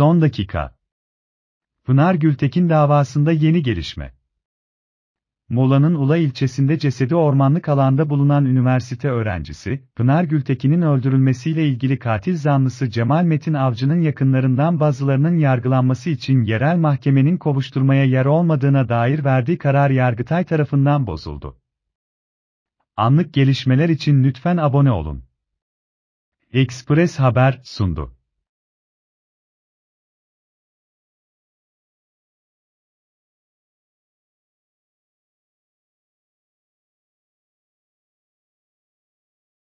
Son dakika. Pınar Gültekin davasında yeni gelişme. Mola'nın Ula ilçesinde cesedi ormanlık alanda bulunan üniversite öğrencisi, Pınar Gültekin'in öldürülmesiyle ilgili katil zanlısı Cemal Metin Avcı'nın yakınlarından bazılarının yargılanması için yerel mahkemenin kovuşturmaya yer olmadığına dair verdiği karar Yargıtay tarafından bozuldu. Anlık gelişmeler için lütfen abone olun. Express Haber sundu.